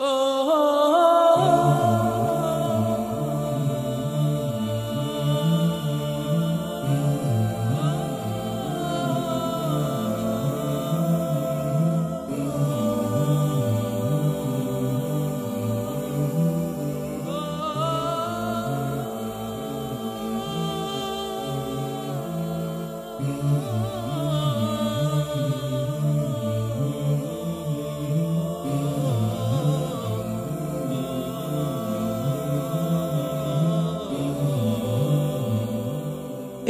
Oh.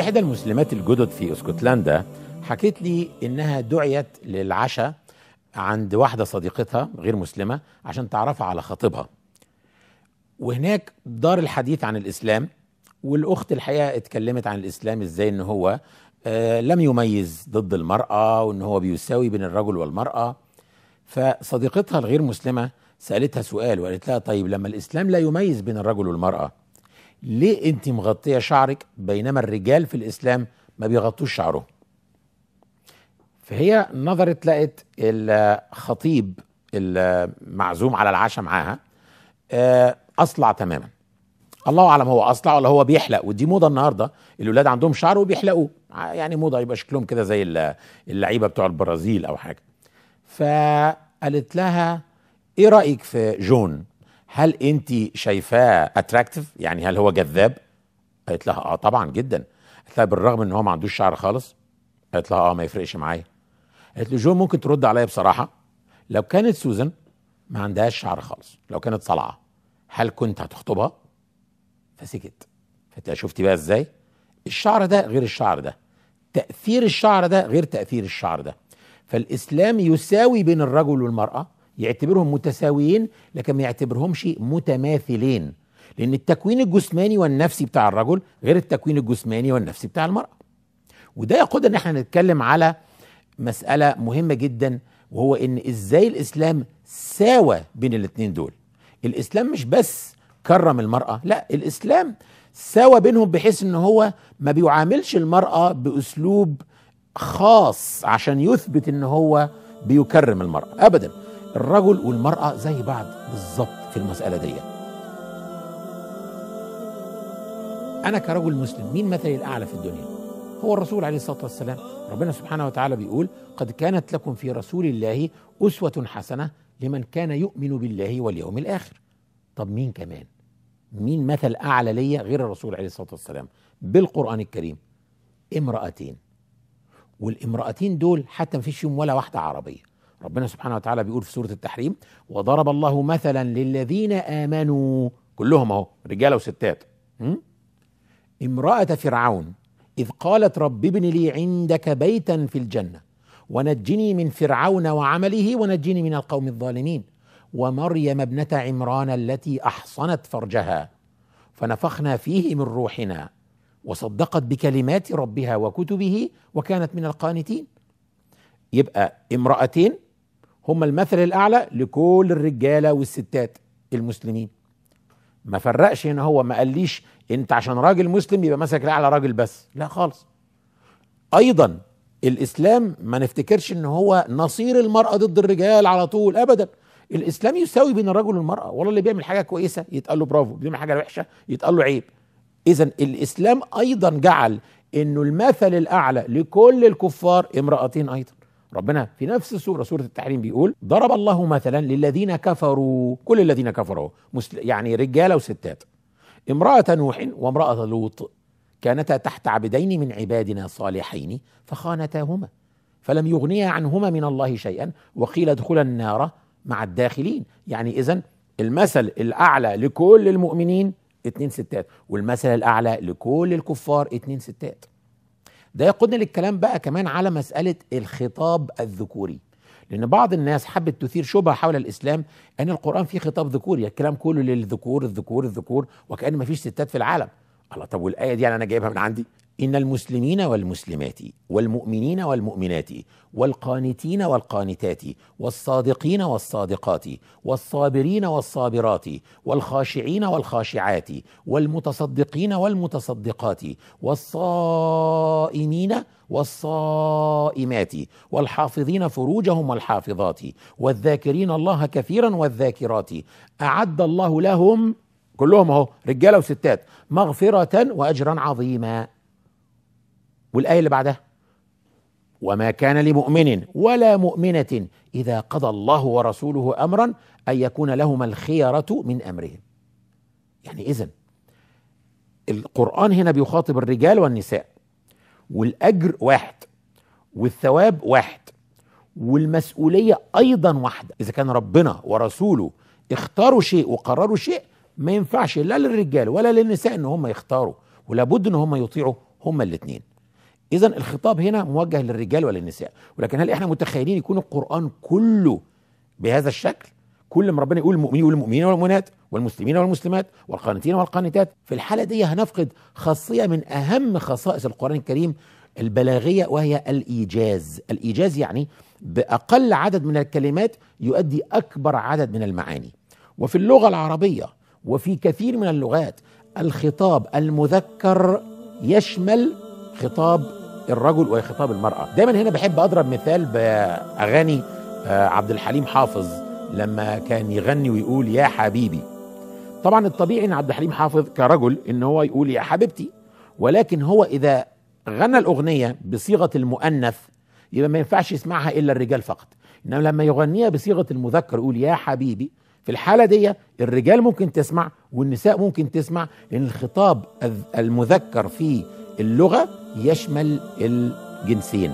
إحدى المسلمات الجدد في اسكتلندا حكيت لي إنها دعيت للعشاء عند واحدة صديقتها غير مسلمة عشان تعرفها على خطيبها وهناك دار الحديث عن الإسلام والأخت الحقيقة اتكلمت عن الإسلام إزاي إن هو آه لم يميز ضد المرأة وإن هو بيساوي بين الرجل والمرأة فصديقتها الغير مسلمة سألتها سؤال وقالت لها طيب لما الإسلام لا يميز بين الرجل والمرأة ليه انت مغطيه شعرك بينما الرجال في الاسلام ما بيغطوش شعرهم فهي نظرت لقت الخطيب المعزوم على العشاء معاها آه، اصلع تماما الله اعلم هو اصلع ولا هو بيحلق ودي موضه النهارده الاولاد عندهم شعر وبيحلقوه يعني موضه يبقى شكلهم كده زي اللعيبه بتوع البرازيل او حاجه فقالت لها ايه رايك في جون هل انت شايفاه اتراكتيف يعني هل هو جذاب قالت لها اه طبعا جدا قالت لها بالرغم ان هو ما عندوش شعر خالص قالت لها اه ما يفرقش معايا قالت له جو ممكن ترد عليا بصراحه لو كانت سوزان ما عندهاش شعر خالص لو كانت صلعه هل كنت هتخطبها فسكت فانت شفتي بقى ازاي الشعر ده غير الشعر ده تاثير الشعر ده غير تاثير الشعر ده فالاسلام يساوي بين الرجل والمراه يعتبرهم متساويين لكن ما يعتبرهمش متماثلين لأن التكوين الجسماني والنفسي بتاع الرجل غير التكوين الجسماني والنفسي بتاع المرأة وده يقود ان احنا نتكلم على مسألة مهمة جدا وهو ان ازاي الاسلام ساوى بين الاثنين دول الاسلام مش بس كرم المرأة لا الاسلام ساوى بينهم بحيث ان هو ما بيعاملش المرأة باسلوب خاص عشان يثبت ان هو بيكرم المرأة ابدا الرجل والمرأة زي بعض بالظبط في المسألة دي أنا كرجل مسلم مين مثلي الأعلى في الدنيا هو الرسول عليه الصلاة والسلام ربنا سبحانه وتعالى بيقول قد كانت لكم في رسول الله أسوة حسنة لمن كان يؤمن بالله واليوم الآخر طب مين كمان مين مثل أعلى ليا غير الرسول عليه الصلاة والسلام بالقرآن الكريم امرأتين والامرأتين دول حتى ما فيش يوم ولا واحدة عربية ربنا سبحانه وتعالى بيقول في سوره التحريم وضرب الله مثلا للذين امنوا كلهم اهو رجاله وستات امراه فرعون اذ قالت رب ابن لي عندك بيتا في الجنه ونجني من فرعون وعمله ونجني من القوم الظالمين ومريم ابنه عمران التي احصنت فرجها فنفخنا فيه من روحنا وصدقت بكلمات ربها وكتبه وكانت من القانتين يبقى امرأتين هم المثل الاعلى لكل الرجاله والستات المسلمين ما فرقش هنا هو ما قاليش انت عشان راجل مسلم يبقى مثلك الاعلى راجل بس لا خالص ايضا الاسلام ما نفتكرش ان هو نصير المراه ضد الرجال على طول ابدا الاسلام يساوي بين الرجل والمراه والله اللي بيعمل حاجه كويسه يتقال له برافو اللي بيعمل حاجه وحشه يتقال له عيب اذا الاسلام ايضا جعل انه المثل الاعلى لكل الكفار امراتين ايضا ربنا في نفس السورة سورة التحريم بيقول ضرب الله مثلا للذين كفروا كل الذين كفروا يعني رجالة وستات امرأة نوح وامرأة لوط كانتا تحت عبدين من عبادنا صالحين فخانتاهما فلم يغنيا عنهما من الله شيئا وقيل ادخلا النار مع الداخلين يعني إذا المثل الأعلى لكل المؤمنين اتنين ستات والمثل الأعلى لكل الكفار اتنين ستات ده يقودنا للكلام بقى كمان على مسألة الخطاب الذكوري لأن بعض الناس حبت تثير شبهة حول الإسلام أن القرآن فيه خطاب ذكوري الكلام كله للذكور الذكور الذكور وكأن ما فيش ستات في العالم الله طب والآية دي يعني أنا جايبها من عندي إن المسلمين والمسلمات والمؤمنين والمؤمنات والقانتين والقانتات والصادقين والصادقات والصابرين والصابرات والخاشعين والخاشعات والمتصدقين والمتصدقات والصائمين والصائمات والحافظين فروجهم والحافظات والذاكرين الله كثيرا والذاكرات أعد الله لهم كلهم اهو رجاله وستات مغفرة وأجرا عظيما والايه اللي بعدها وما كان لمؤمن ولا مؤمنه اذا قضى الله ورسوله امرا ان يكون لهما الخيره من امرهم يعني اذا القران هنا بيخاطب الرجال والنساء والاجر واحد والثواب واحد والمسؤوليه ايضا واحده اذا كان ربنا ورسوله اختاروا شيء وقرروا شيء ما ينفعش لا للرجال ولا للنساء ان هم يختاروا ولابد ان هم يطيعوا هما الاثنين اذا الخطاب هنا موجه للرجال وللنساء ولكن هل احنا متخيلين يكون القران كله بهذا الشكل كل ما ربنا يقول المؤمنين والمؤمنين والمؤمنات والمسلمين والمسلمات والقانتين والقانتات في الحاله دي هنفقد خاصيه من اهم خصائص القران الكريم البلاغيه وهي الايجاز الايجاز يعني باقل عدد من الكلمات يؤدي اكبر عدد من المعاني وفي اللغه العربيه وفي كثير من اللغات الخطاب المذكر يشمل خطاب الرجل وخطاب المرأة دايما هنا بحب أضرب مثال بأغاني آه، عبد الحليم حافظ لما كان يغني ويقول يا حبيبي طبعا الطبيعي ان عبد الحليم حافظ كرجل ان هو يقول يا حبيبتي ولكن هو اذا غنى الاغنيه بصيغه المؤنث يبقى ما ينفعش يسمعها الا الرجال فقط انما لما يغنيها بصيغه المذكر يقول يا حبيبي في الحاله دي الرجال ممكن تسمع والنساء ممكن تسمع لان الخطاب المذكر في اللغة يشمل الجنسين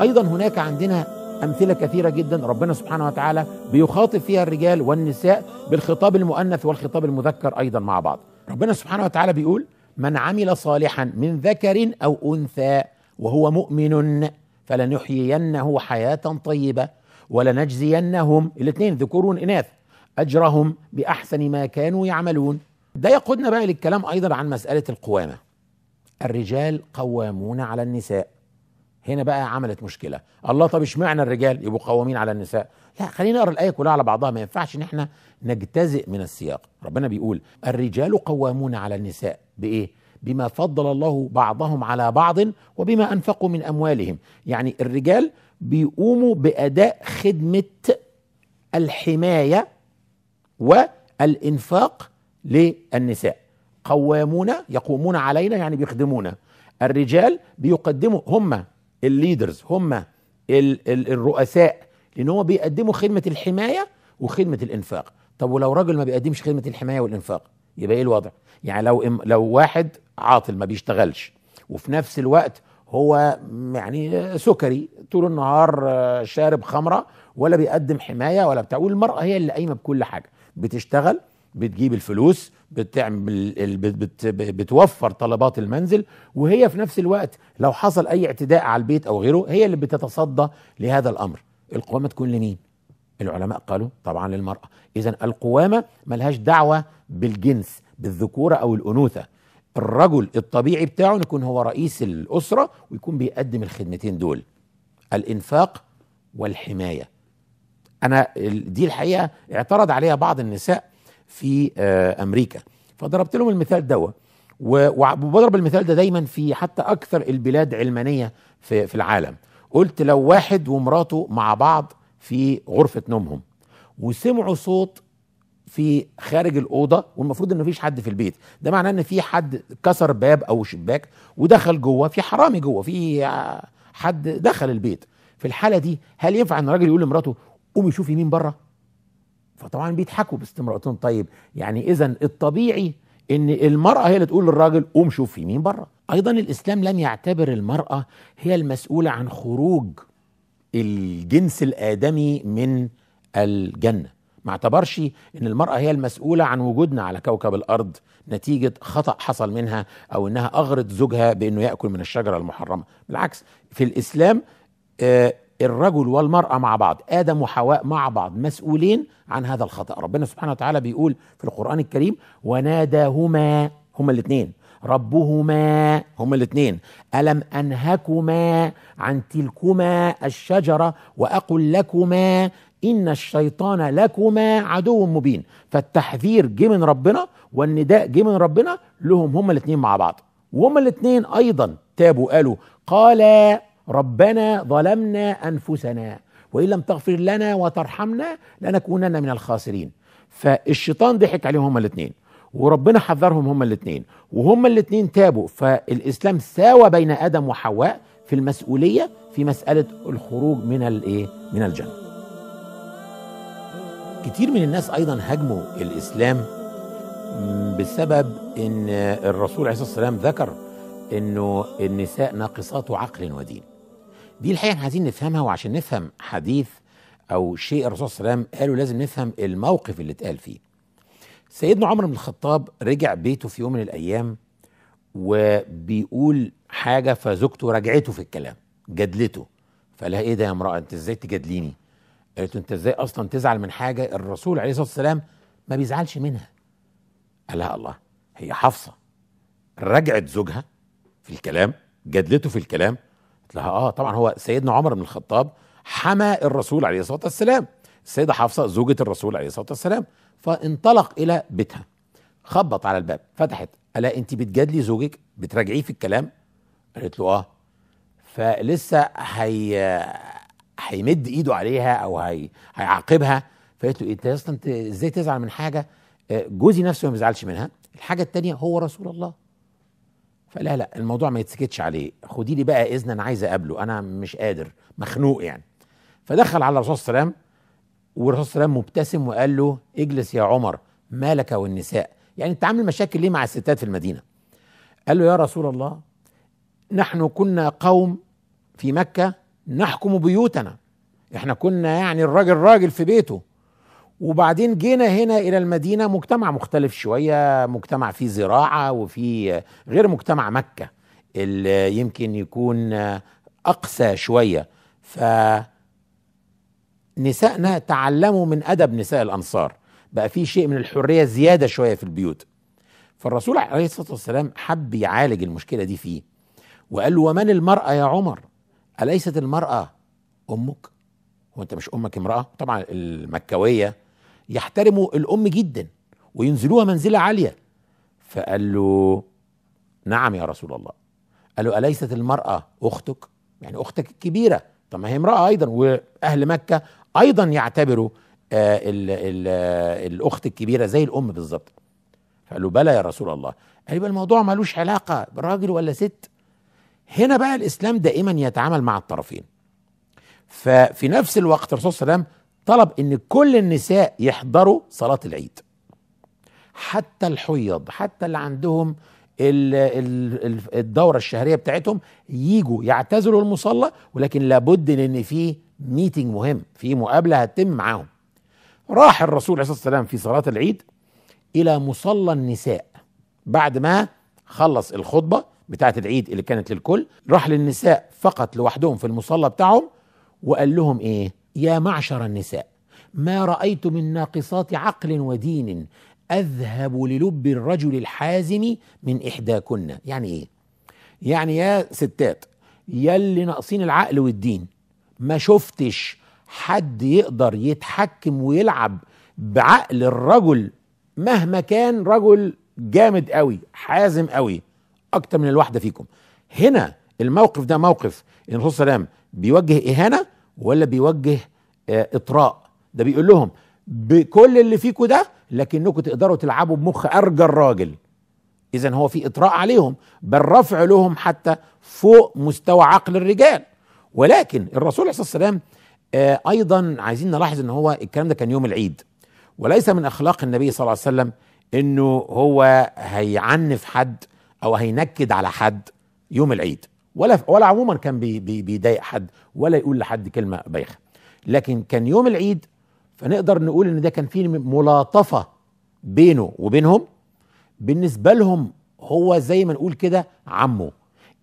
أيضا هناك عندنا أمثلة كثيرة جدا ربنا سبحانه وتعالى بيخاطب فيها الرجال والنساء بالخطاب المؤنث والخطاب المذكر أيضا مع بعض ربنا سبحانه وتعالى بيقول من عمل صالحا من ذكر أو أنثى وهو مؤمن فلنحيينه حياة طيبة ولنجزينهم الاثنين ذكور وإناث أجرهم بأحسن ما كانوا يعملون ده يقودنا بقى للكلام ايضا عن مساله القوامه الرجال قوامون على النساء هنا بقى عملت مشكله الله طب اشمعنى الرجال يبقوا قوامين على النساء لا خلينا نقرا الايه كلها على بعضها ما ينفعش ان احنا نجتزئ من السياق ربنا بيقول الرجال قوامون على النساء بايه بما فضل الله بعضهم على بعض وبما انفقوا من اموالهم يعني الرجال بيقوموا باداء خدمه الحمايه والانفاق للنساء قوامون يقومون علينا يعني بيخدمونا الرجال بيقدموا هم الليدرز هم الرؤساء لان هم بيقدموا خدمه الحمايه وخدمه الانفاق طب ولو راجل ما بيقدمش خدمه الحمايه والانفاق يبقى ايه الوضع يعني لو لو واحد عاطل ما بيشتغلش وفي نفس الوقت هو يعني سكري طول النهار شارب خمره ولا بيقدم حمايه ولا بتاع والمراه هي اللي قايمه بكل حاجه بتشتغل بتجيب الفلوس بتعمل بت بتوفر طلبات المنزل وهي في نفس الوقت لو حصل اي اعتداء على البيت او غيره هي اللي بتتصدى لهذا الامر القوامه تكون لمين العلماء قالوا طبعا للمراه اذا القوامه ملهاش دعوه بالجنس بالذكوره او الانوثه الرجل الطبيعي بتاعه يكون هو رئيس الاسره ويكون بيقدم الخدمتين دول الانفاق والحمايه انا دي الحقيقه اعترض عليها بعض النساء في آه، امريكا فضربت لهم المثال دوت وبضرب المثال ده دايما في حتى اكثر البلاد علمانيه في, في العالم قلت لو واحد ومراته مع بعض في غرفه نومهم وسمعوا صوت في خارج الاوضه والمفروض ان مفيش حد في البيت ده معناه ان في حد كسر باب او شباك ودخل جوه في حرامي جوه في حد دخل البيت في الحاله دي هل ينفع ان الراجل يقول لمراته قومي شوفي مين بره فطبعا بيضحكوا باستمرار قلت طيب يعني اذا الطبيعي ان المراه هي اللي تقول للراجل قوم شوف في مين بره ايضا الاسلام لم يعتبر المراه هي المسؤوله عن خروج الجنس الادمي من الجنه ما اعتبرش ان المراه هي المسؤوله عن وجودنا على كوكب الارض نتيجه خطا حصل منها او انها اغرت زوجها بانه ياكل من الشجره المحرمه بالعكس في الاسلام آه، الرجل والمرأة مع بعض آدم وحواء مع بعض مسؤولين عن هذا الخطأ ربنا سبحانه وتعالى بيقول في القرآن الكريم وناداهما هما الاثنين ربهما هما الاثنين ألم أنهكما عن تلكما الشجرة وأقل لكما إن الشيطان لكما عدو مبين فالتحذير جه من ربنا والنداء جه من ربنا لهم هما الاثنين مع بعض وهما الاثنين أيضا تابوا قالوا قال ربنا ظلمنا انفسنا وان لم تغفر لنا وترحمنا لنكونن من الخاسرين فالشيطان ضحك عليهم هما الاثنين وربنا حذرهم هما الاثنين وهما الاثنين تابوا فالاسلام ساوى بين ادم وحواء في المسؤوليه في مساله الخروج من الايه من الجنه كتير من الناس ايضا هاجموا الاسلام بسبب ان الرسول عليه الصلاه والسلام ذكر انه النساء ناقصات عقل ودين دي الحقيقه احنا عايزين نفهمها وعشان نفهم حديث او شيء الرسول صلى الله عليه وسلم قاله لازم نفهم الموقف اللي اتقال فيه. سيدنا عمر بن الخطاب رجع بيته في يوم من الايام وبيقول حاجه فزوجته رجعته في الكلام جدلته فقالها ايه ده يا امراه انت ازاي تجادليني؟ قالت انت ازاي اصلا تزعل من حاجه الرسول عليه الصلاه والسلام ما بيزعلش منها. قالها الله هي حفصه رجعت زوجها في الكلام جادلته في الكلام لها اه طبعا هو سيدنا عمر بن الخطاب حمى الرسول عليه الصلاه والسلام السيده حفصه زوجة الرسول عليه الصلاه والسلام فانطلق الى بيتها خبط على الباب فتحت الا انت بتجادلي زوجك بتراجعيه في الكلام قالت له اه فلسه هي هيمد ايده عليها او هي هيعاقبها فقالت له إيه، انت اصلا ازاي تزعل من حاجه آه، جوزي نفسه ما بيزعلش منها الحاجه الثانيه هو رسول الله فلا لا الموضوع ما يتسكتش عليه خدي لي بقى اذن انا عايز اقابله انا مش قادر مخنوق يعني فدخل على الرسول صلى الله عليه وسلم والرسول صلى الله عليه وسلم مبتسم وقال له اجلس يا عمر مالك والنساء يعني انت عامل مشاكل ليه مع الستات في المدينه قال له يا رسول الله نحن كنا قوم في مكه نحكم بيوتنا احنا كنا يعني الراجل راجل في بيته وبعدين جينا هنا الى المدينه مجتمع مختلف شويه مجتمع فيه زراعه وفيه غير مجتمع مكه اللي يمكن يكون اقسى شويه ف نسائنا تعلموا من ادب نساء الانصار بقى في شيء من الحريه زياده شويه في البيوت فالرسول عليه الصلاه والسلام حب يعالج المشكله دي فيه وقال له ومن المراه يا عمر اليست المراه امك هو انت مش امك امراه طبعا المكويه يحترموا الام جدا وينزلوها منزله عاليه فقال له نعم يا رسول الله قال له اليست المراه اختك يعني اختك الكبيره طب ما هي امراه ايضا واهل مكه ايضا يعتبروا آه الـ الـ الاخت الكبيره زي الام بالظبط فقال له بلى يا رسول الله قال يبقى الموضوع ملوش علاقه براجل ولا ست هنا بقى الاسلام دائما يتعامل مع الطرفين ففي نفس الوقت الرسول صلى الله عليه وسلم طلب ان كل النساء يحضروا صلاة العيد حتى الحيض حتى اللي عندهم الدورة الشهرية بتاعتهم ييجوا يعتزلوا المصلى ولكن لابد ان في ميتنج مهم في مقابلة هتتم معاهم راح الرسول عليه الصلاة والسلام في صلاة العيد الى مصلى النساء بعد ما خلص الخطبة بتاعة العيد اللي كانت للكل راح للنساء فقط لوحدهم في المصلى بتاعهم وقال لهم ايه يا معشر النساء ما رايت من ناقصات عقل ودين اذهب للب الرجل الحازم من احداكن يعني ايه يعني يا ستات يا اللي ناقصين العقل والدين ما شفتش حد يقدر يتحكم ويلعب بعقل الرجل مهما كان رجل جامد قوي حازم قوي اكتر من الواحده فيكم هنا الموقف ده موقف الرسول صلى الله عليه وسلم بيوجه اهانه ولا بيوجه آه، اطراء ده بيقول لهم بكل اللي فيكم ده لكنكم تقدروا تلعبوا بمخ ارجل راجل اذا هو في اطراء عليهم بل رفع لهم حتى فوق مستوى عقل الرجال ولكن الرسول عليه الصلاه والسلام آه، ايضا عايزين نلاحظ ان هو الكلام ده كان يوم العيد وليس من اخلاق النبي صلى الله عليه وسلم انه هو هيعنف حد او هينكد على حد يوم العيد ولا ولا عموما كان بيضايق حد ولا يقول لحد كلمه بايخه لكن كان يوم العيد فنقدر نقول ان ده كان في ملاطفه بينه وبينهم بالنسبه لهم هو زي ما نقول كده عمه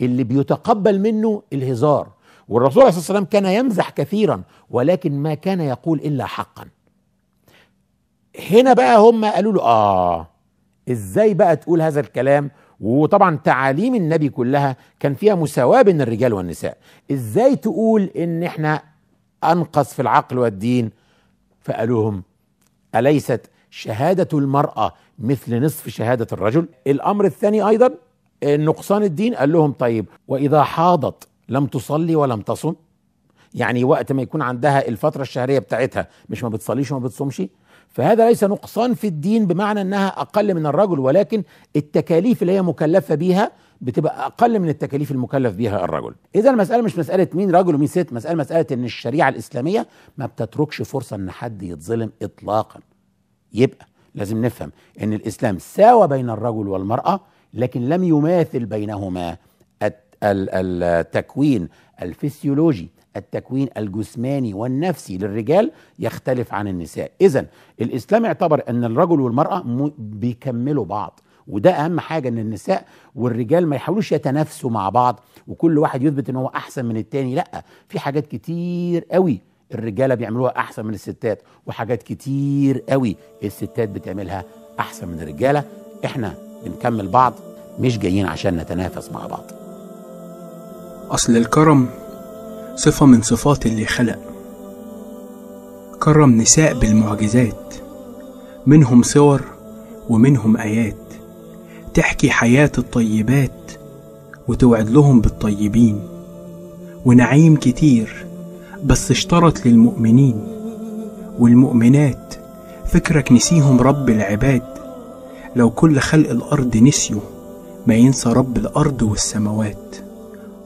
اللي بيتقبل منه الهزار والرسول عليه الصلاه والسلام كان يمزح كثيرا ولكن ما كان يقول الا حقا هنا بقى هم قالوا له اه ازاي بقى تقول هذا الكلام وطبعا تعاليم النبي كلها كان فيها مساواه بين الرجال والنساء ازاي تقول ان احنا انقص في العقل والدين فقالوهم اليست شهاده المراه مثل نصف شهاده الرجل الامر الثاني ايضا نقصان الدين قال لهم طيب واذا حاضت لم تصلي ولم تصم يعني وقت ما يكون عندها الفتره الشهريه بتاعتها مش ما بتصليش وما بتصومش فهذا ليس نقصان في الدين بمعنى انها اقل من الرجل ولكن التكاليف اللي هي مكلفه بيها بتبقى اقل من التكاليف المكلف بها الرجل اذا المساله مش مساله مين رجل ومين ست مساله مساله ان الشريعه الاسلاميه ما بتتركش فرصه ان حد يتظلم اطلاقا يبقى لازم نفهم ان الاسلام ساوى بين الرجل والمراه لكن لم يماثل بينهما التكوين الفسيولوجي التكوين الجسماني والنفسي للرجال يختلف عن النساء إذا الإسلام اعتبر أن الرجل والمرأة بيكملوا بعض وده اهم حاجه ان النساء والرجال ما يحاولوش يتنافسوا مع بعض وكل واحد يثبت ان هو احسن من التاني لا في حاجات كتير قوي الرجاله بيعملوها احسن من الستات وحاجات كتير قوي الستات بتعملها احسن من الرجاله احنا بنكمل بعض مش جايين عشان نتنافس مع بعض اصل الكرم صفة من صفات اللي خلق كرم نساء بالمعجزات منهم صور ومنهم آيات تحكي حياة الطيبات وتوعد لهم بالطيبين ونعيم كتير بس اشترط للمؤمنين والمؤمنات فكرك نسيهم رب العباد لو كل خلق الأرض نسيوا ما ينسى رب الأرض والسماوات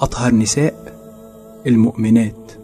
أطهر نساء المؤمنات